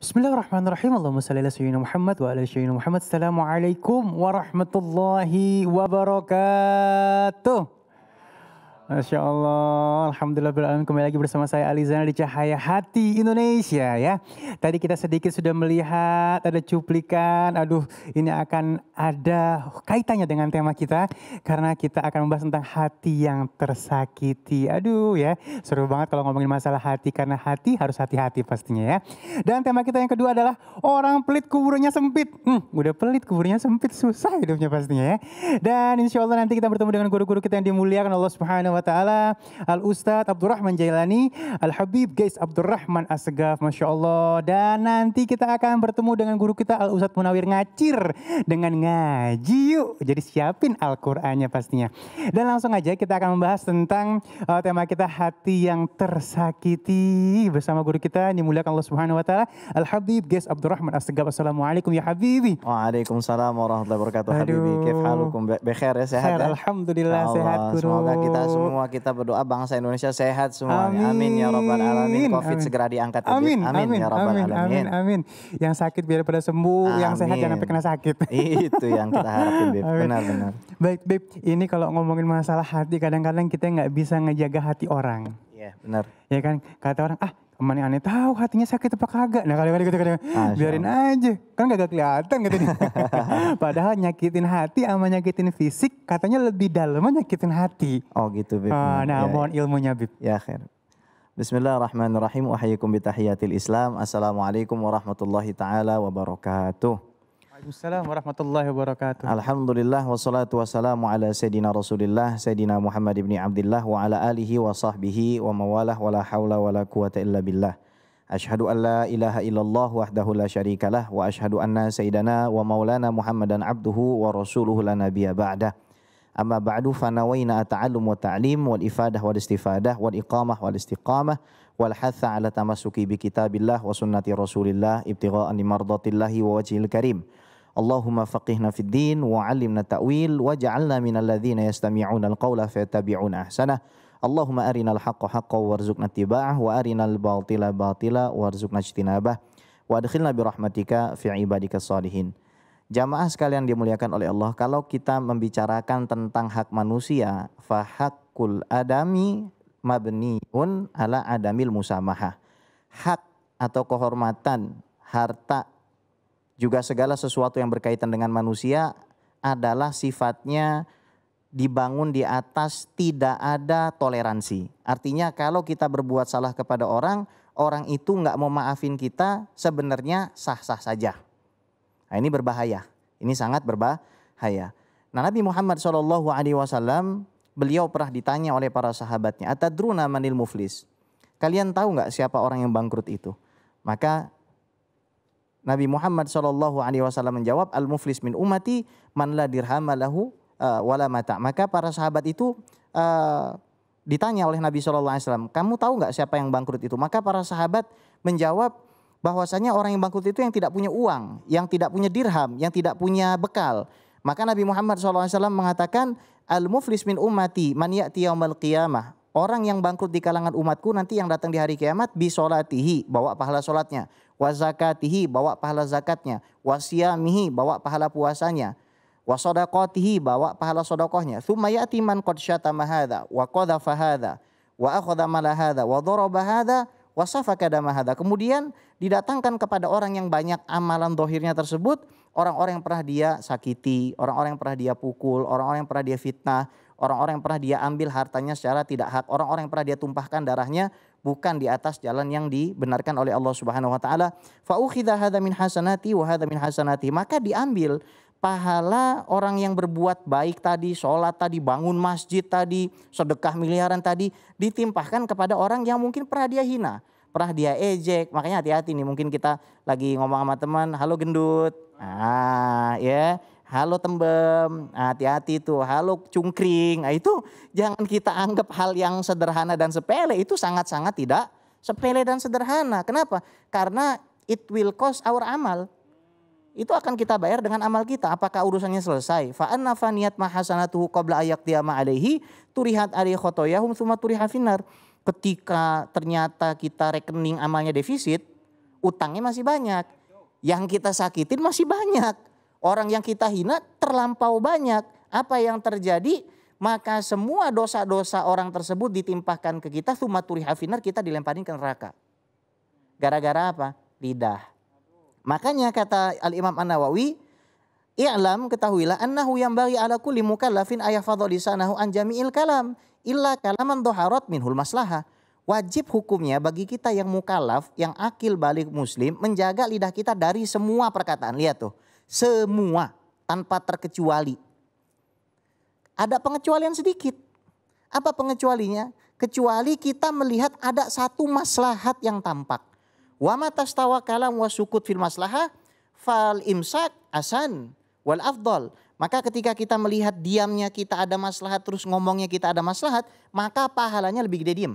بسم الله الرحمن الرحيم اللهم صل على سيدنا محمد وعلى سيدنا محمد السلام عليكم ورحمة الله وبركاته Masya Allah, Alhamdulillah berlalu. kembali lagi bersama saya Alizana di Cahaya Hati Indonesia ya. Tadi kita sedikit sudah melihat ada cuplikan, aduh ini akan ada kaitannya dengan tema kita. Karena kita akan membahas tentang hati yang tersakiti. Aduh ya, seru banget kalau ngomongin masalah hati karena hati harus hati-hati pastinya ya. Dan tema kita yang kedua adalah orang pelit kuburnya sempit. Hmm, udah pelit kuburnya sempit, susah hidupnya pastinya ya. Dan insya Allah nanti kita bertemu dengan guru-guru kita yang dimuliakan Allah Subhanahu wa taala, Al Ustadz Abdurrahman Jailani, Al Habib Guys Abdurrahman Asgaf, masya Allah. Dan nanti kita akan bertemu dengan guru kita Al Ustadz Munawir Ngacir dengan ngaji yuk. Jadi siapin Al Qurannya pastinya. Dan langsung aja kita akan membahas tentang uh, tema kita hati yang tersakiti bersama guru kita dimuliakan Allah Subhanahu Wa Taala, Al Habib Guys Abdurrahman Asgaf. Assalamualaikum ya Habibi. Waalaikumsalam warahmatullahi wabarakatuh. Aduh. Habibi, kif halukum? Bekhair ya sehat. ya? Alhamdulillah ya Allah, sehat guru. Semoga kita semua semua kita berdoa bangsa Indonesia sehat Semua Amin, amin ya robbal alamin. Covid amin. segera diangkat amin. amin. Amin, ya robbal alamin. Amin, amin. Yang sakit biar pada sembuh, amin. yang sehat jangan sampai kena sakit. Itu yang kita harapin, Benar, benar. Baik, Bib. Ini kalau ngomongin masalah hati, kadang-kadang kita nggak bisa ngejaga hati orang. Iya, benar. Ya kan? Kata orang, ah Emang aneh tahu hatinya sakit apa kagak. Nah kali-kali gitu kadang biarin aja. Kan gak kelihatan gitu Padahal nyakitin hati sama nyakitin fisik katanya lebih dalam. nyakitin hati. Oh gitu Bib. Uh, nah ya, ya. mohon ya. ilmunya Bib. Ya akhir. Bismillahirrahmanirrahim. Wahayikum bitahiyatil Islam. Assalamualaikum warahmatullahi taala wabarakatuh. السلام ورحمة الله وبركاته الحمد لله والصلاة والسلام على سيدنا رسول الله سيدنا محمد بن عبد الله وعلى آله وصحبه ومواله ولا حول ولا قوة إلا بالله أشهد أن لا إله إلا الله وحده لا شريك له وأشهد أن سيدنا ومولانا محمدا عبده ورسوله لا نبي بعده أما بعد فنوينا التعلم والتعليم والإفادة والاستفادة والإقامة والاستقامة والحث على تمسك بكتاب الله وسنة رسول الله ابتغاء لمرضات الله ووجه الكريم Allahumma faqihna fid din wa 'allimna ta'wil ja'alna minal ladzina yastami'una al-qawla fayattabi'una ahsana. Allahumma arinal haqqa haqqan warzuqna tiba'ah wa arinal batila batila warzuqna jtinabah, Wa adkhilna bi rahmatika fi ibadika salihin. Jamaah sekalian dimuliakan oleh Allah, kalau kita membicarakan tentang hak manusia, fahakul adami mabniun ala adamil musamaha. Hak atau kehormatan harta juga segala sesuatu yang berkaitan dengan manusia adalah sifatnya dibangun di atas tidak ada toleransi. Artinya kalau kita berbuat salah kepada orang, orang itu nggak mau maafin kita sebenarnya sah-sah saja. Nah, ini berbahaya. Ini sangat berbahaya. Nah, Nabi Muhammad saw beliau pernah ditanya oleh para sahabatnya, atadruna manil muflis. Kalian tahu nggak siapa orang yang bangkrut itu? Maka Nabi Muhammad Shallallahu Alaihi Wasallam menjawab, al muflis min umati man la dirham lahu eh, wala mata. Maka para sahabat itu uh, ditanya oleh Nabi Shallallahu Alaihi Wasallam, kamu tahu nggak siapa yang bangkrut itu? Maka para sahabat menjawab bahwasanya orang yang bangkrut itu yang tidak punya uang, yang tidak punya dirham, yang tidak punya bekal. Maka Nabi Muhammad SAW mengatakan, Al-muflis min umati man ya'ti yaumal qiyamah orang yang bangkrut di kalangan umatku nanti yang datang di hari kiamat bisolatihi bawa pahala solatnya wazakatihi bawa pahala zakatnya wasiamihi bawa pahala puasanya wasodakotihi bawa pahala sodakohnya Sumayatiman ya'ti man qad syatama hadha wa qadhafa hadha wa akhadha mala hadha wa daraba hadha wa safaka hadha kemudian didatangkan kepada orang yang banyak amalan dohirnya tersebut orang-orang yang pernah dia sakiti orang-orang yang pernah dia pukul orang-orang yang pernah dia fitnah orang-orang yang pernah dia ambil hartanya secara tidak hak, orang-orang yang pernah dia tumpahkan darahnya bukan di atas jalan yang dibenarkan oleh Allah Subhanahu wa taala. Fa ukhidha min hasanati wa hadza min hasanati. Maka diambil pahala orang yang berbuat baik tadi, sholat tadi, bangun masjid tadi, sedekah miliaran tadi, ditimpahkan kepada orang yang mungkin pernah dia hina, pernah dia ejek. Makanya hati-hati nih, mungkin kita lagi ngomong sama teman, halo gendut. Ah, ya. Yeah halo tembem, hati-hati tuh, halo cungkring. Nah, itu jangan kita anggap hal yang sederhana dan sepele, itu sangat-sangat tidak sepele dan sederhana. Kenapa? Karena it will cost our amal. Itu akan kita bayar dengan amal kita. Apakah urusannya selesai? Fa'an nafaniyat mahasanatuhu qabla ayak tiyama alaihi turihat ari khotoyahum summa finar. Ketika ternyata kita rekening amalnya defisit, utangnya masih banyak. Yang kita sakitin masih banyak Orang yang kita hina terlampau banyak. Apa yang terjadi? Maka semua dosa-dosa orang tersebut ditimpahkan ke kita. Sumaturi hafinar kita dilemparin ke neraka. Gara-gara apa? Lidah. Makanya kata Al-Imam An-Nawawi. I'lam ketahuilah annahu yang bagi ala kulli mukallafin ayah lisanahu an jami'il kalam illa kalaman doharat minhul maslaha. Wajib hukumnya bagi kita yang mukallaf, yang akil balik muslim menjaga lidah kita dari semua perkataan. Lihat tuh. Semua tanpa terkecuali. Ada pengecualian sedikit. Apa pengecualinya? Kecuali kita melihat ada satu maslahat yang tampak. Wa matastawa kalam wa sukut fil maslahah fal imsak asan wal afdol. Maka ketika kita melihat diamnya kita ada maslahat terus ngomongnya kita ada maslahat, maka pahalanya lebih gede diam.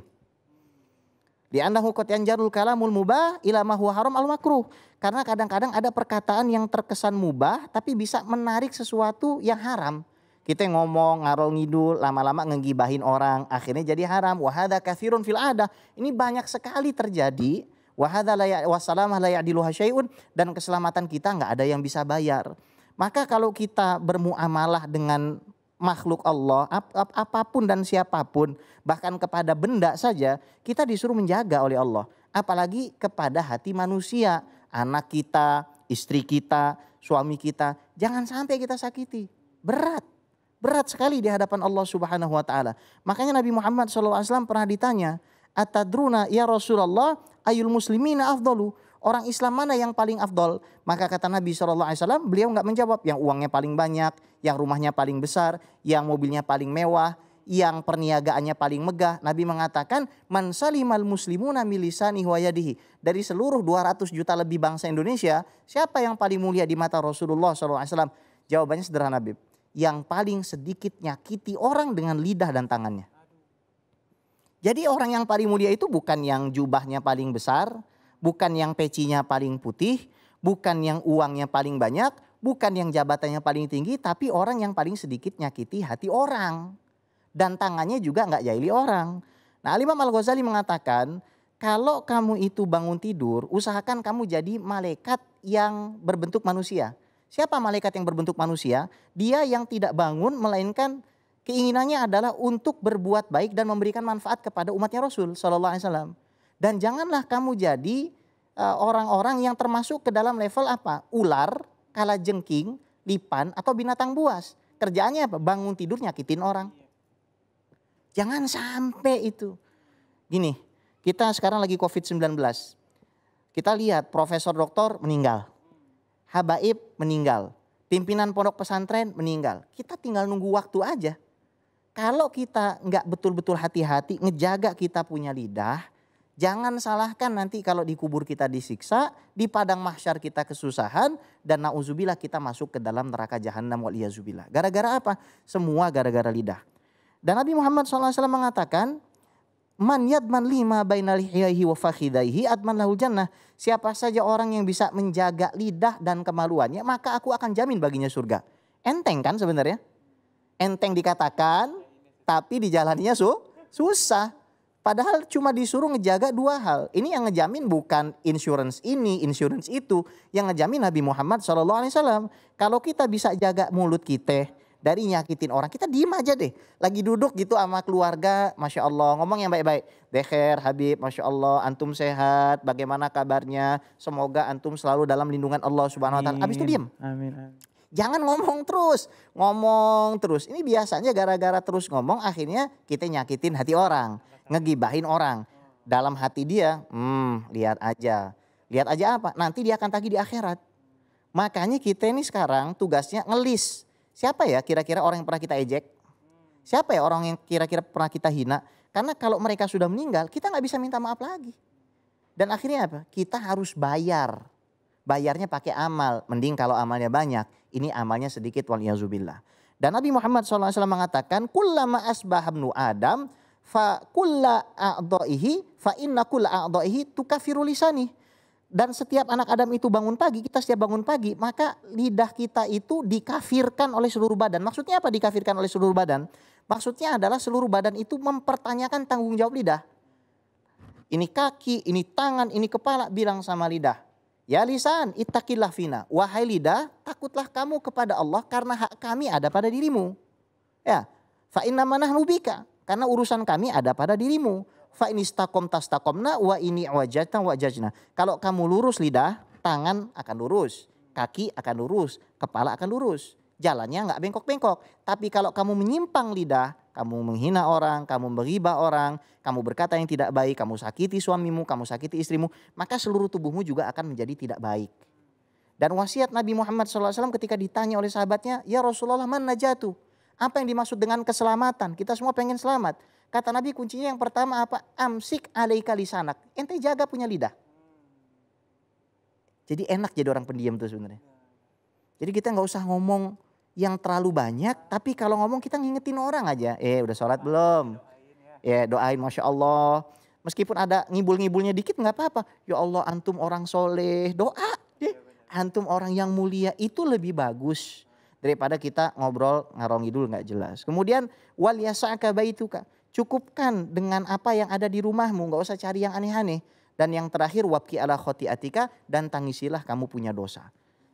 Di annahu jarul kalamul mubah ila ma huwa haram al makruh. Karena kadang-kadang ada perkataan yang terkesan mubah tapi bisa menarik sesuatu yang haram. Kita ngomong ngarol ngidul lama-lama ngegibahin orang akhirnya jadi haram. Wahada kathirun fil ada. Ini banyak sekali terjadi. Wahada layak wasalamah layak diluhasyaiun dan keselamatan kita nggak ada yang bisa bayar. Maka kalau kita bermuamalah dengan makhluk Allah, ap, ap, apapun dan siapapun, bahkan kepada benda saja, kita disuruh menjaga oleh Allah. Apalagi kepada hati manusia, anak kita, istri kita, suami kita. Jangan sampai kita sakiti. Berat. Berat sekali di hadapan Allah Subhanahu wa taala. Makanya Nabi Muhammad SAW pernah ditanya, "Atadruna ya Rasulullah, ayul muslimina afdalu?" orang Islam mana yang paling afdol? Maka kata Nabi SAW, beliau nggak menjawab yang uangnya paling banyak, yang rumahnya paling besar, yang mobilnya paling mewah, yang perniagaannya paling megah. Nabi mengatakan, man salimal muslimuna milisani huayadihi. Dari seluruh 200 juta lebih bangsa Indonesia, siapa yang paling mulia di mata Rasulullah SAW? Jawabannya sederhana, Bib. Yang paling sedikit nyakiti orang dengan lidah dan tangannya. Jadi orang yang paling mulia itu bukan yang jubahnya paling besar, bukan yang pecinya paling putih, bukan yang uangnya paling banyak, bukan yang jabatannya paling tinggi, tapi orang yang paling sedikit nyakiti hati orang. Dan tangannya juga nggak jahili orang. Nah Alimam Al-Ghazali mengatakan, kalau kamu itu bangun tidur, usahakan kamu jadi malaikat yang berbentuk manusia. Siapa malaikat yang berbentuk manusia? Dia yang tidak bangun melainkan keinginannya adalah untuk berbuat baik dan memberikan manfaat kepada umatnya Rasul Shallallahu Alaihi Wasallam. Dan janganlah kamu jadi eh, orang-orang yang termasuk ke dalam level apa? Ular, kala jengking, lipan, atau binatang buas. Kerjaannya apa? Bangun tidur nyakitin orang. Jangan sampai itu. Gini, kita sekarang lagi COVID-19. Kita lihat profesor doktor meninggal. Habaib meninggal. Pimpinan pondok pesantren meninggal. Kita tinggal nunggu waktu aja. Kalau kita nggak betul-betul hati-hati ngejaga kita punya lidah, Jangan salahkan nanti kalau di kubur kita disiksa, di padang mahsyar kita kesusahan, dan nauzubillah kita masuk ke dalam neraka jahanam waliyazubillah. Gara-gara apa? Semua gara-gara lidah. Dan Nabi Muhammad SAW mengatakan, Man yadman lima bainal hiyaihi wa fakhidaihi adman lahul jannah. Siapa saja orang yang bisa menjaga lidah dan kemaluannya, maka aku akan jamin baginya surga. Enteng kan sebenarnya? Enteng dikatakan, tapi dijalannya su susah. Padahal cuma disuruh ngejaga dua hal. Ini yang ngejamin bukan insurance ini, insurance itu. Yang ngejamin Nabi Muhammad SAW. Kalau kita bisa jaga mulut kita dari nyakitin orang, kita diem aja deh. Lagi duduk gitu sama keluarga, Masya Allah. Ngomong yang baik-baik. Deher, Habib, Masya Allah. Antum sehat, bagaimana kabarnya. Semoga antum selalu dalam lindungan Allah Subhanahu Wa Ta'ala. Abis itu diem. Amin. amin. Jangan ngomong terus, ngomong terus. Ini biasanya gara-gara terus ngomong akhirnya kita nyakitin hati orang, ngegibahin orang. Dalam hati dia, hmm lihat aja. Lihat aja apa? Nanti dia akan tagih di akhirat. Makanya kita ini sekarang tugasnya ngelis. Siapa ya kira-kira orang yang pernah kita ejek? Siapa ya orang yang kira-kira pernah kita hina? Karena kalau mereka sudah meninggal, kita nggak bisa minta maaf lagi. Dan akhirnya apa? Kita harus bayar bayarnya pakai amal. Mending kalau amalnya banyak, ini amalnya sedikit waliyazubillah. Dan Nabi Muhammad SAW mengatakan, Kullama asbahabnu Adam, fa kulla a'doihi, fa inna kulla a'doihi tukafiru lisani. Dan setiap anak Adam itu bangun pagi, kita setiap bangun pagi, maka lidah kita itu dikafirkan oleh seluruh badan. Maksudnya apa dikafirkan oleh seluruh badan? Maksudnya adalah seluruh badan itu mempertanyakan tanggung jawab lidah. Ini kaki, ini tangan, ini kepala, bilang sama lidah Ya lisan, itakillah fina. Wahai lidah, takutlah kamu kepada Allah karena hak kami ada pada dirimu. Ya, fa inna manah nubika. Karena urusan kami ada pada dirimu. Fa ini tas stakomna wa ini wajatna wajajna. Kalau kamu lurus lidah, tangan akan lurus, kaki akan lurus, kepala akan lurus jalannya nggak bengkok-bengkok. Tapi kalau kamu menyimpang lidah, kamu menghina orang, kamu beriba orang, kamu berkata yang tidak baik, kamu sakiti suamimu, kamu sakiti istrimu, maka seluruh tubuhmu juga akan menjadi tidak baik. Dan wasiat Nabi Muhammad SAW ketika ditanya oleh sahabatnya, ya Rasulullah mana jatuh? Apa yang dimaksud dengan keselamatan? Kita semua pengen selamat. Kata Nabi kuncinya yang pertama apa? Amsik alaika lisanak. Ente jaga punya lidah. Jadi enak jadi orang pendiam tuh sebenarnya. Jadi kita nggak usah ngomong yang terlalu banyak, tapi kalau ngomong kita ngingetin orang aja. Eh udah sholat nah, belum? Doain ya. ya doain Masya Allah. Meskipun ada ngibul-ngibulnya dikit nggak apa-apa. Ya Allah antum orang soleh, doa deh. Iya, antum orang yang mulia itu lebih bagus daripada kita ngobrol ngarong dulu nggak jelas. Kemudian wal itu baituka. Cukupkan dengan apa yang ada di rumahmu, nggak usah cari yang aneh-aneh. Dan yang terakhir wabki ala atika dan tangisilah kamu punya dosa.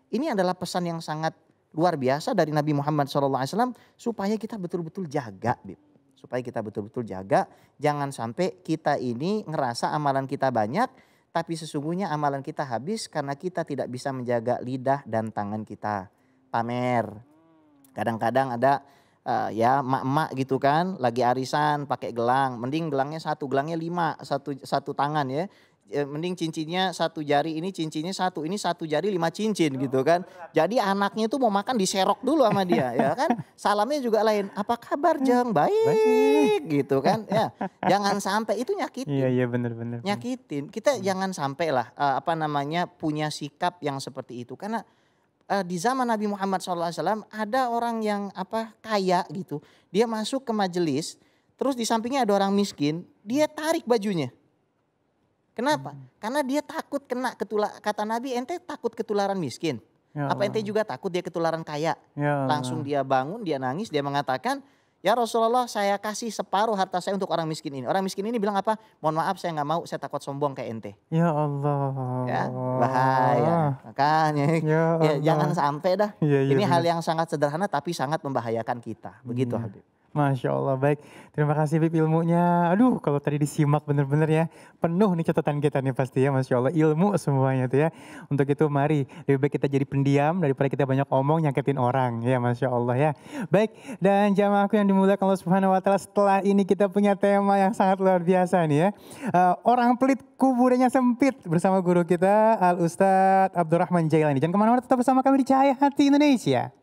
Ini adalah pesan yang sangat luar biasa dari Nabi Muhammad SAW supaya kita betul-betul jaga, Bib. Supaya kita betul-betul jaga, jangan sampai kita ini ngerasa amalan kita banyak, tapi sesungguhnya amalan kita habis karena kita tidak bisa menjaga lidah dan tangan kita. Pamer. Kadang-kadang ada uh, ya mak emak gitu kan lagi arisan pakai gelang mending gelangnya satu gelangnya lima satu satu tangan ya ya, mending cincinnya satu jari ini cincinnya satu ini satu jari lima cincin gitu oh, gitu kan berat. jadi anaknya itu mau makan diserok dulu sama dia ya kan salamnya juga lain apa kabar hmm, jeng baik, baik. gitu kan ya jangan sampai itu nyakitin iya iya benar benar nyakitin kita hmm. jangan sampai lah uh, apa namanya punya sikap yang seperti itu karena uh, di zaman Nabi Muhammad SAW ada orang yang apa kaya gitu dia masuk ke majelis terus di sampingnya ada orang miskin dia tarik bajunya Kenapa? Hmm. Karena dia takut kena ketular. kata Nabi ente takut ketularan miskin. Ya Apa ente juga takut dia ketularan kaya? Ya Langsung dia bangun, dia nangis, dia mengatakan, Ya Rasulullah saya kasih separuh harta saya untuk orang miskin ini. Orang miskin ini bilang apa? Mohon maaf saya nggak mau, saya takut sombong kayak ente. Ya Allah. Ya, bahaya. Makanya ya ya, jangan sampai dah. Ya, ya, ini ya. hal yang sangat sederhana tapi sangat membahayakan kita. Begitu ya. Habib. Masya Allah, baik. Terima kasih Bib ilmunya. Aduh, kalau tadi disimak benar-benar ya, penuh nih catatan kita nih pasti ya, Masya Allah. Ilmu semuanya tuh ya. Untuk itu mari, lebih baik kita jadi pendiam daripada kita banyak omong nyakitin orang ya, Masya Allah ya. Baik, dan jamaah aku yang dimulai Allah Subhanahu Wa Taala setelah ini kita punya tema yang sangat luar biasa nih ya. Uh, orang pelit kuburnya sempit bersama guru kita Al Ustadz Abdurrahman Jailani. Jangan kemana-mana, tetap bersama kami di Cahaya Hati Indonesia.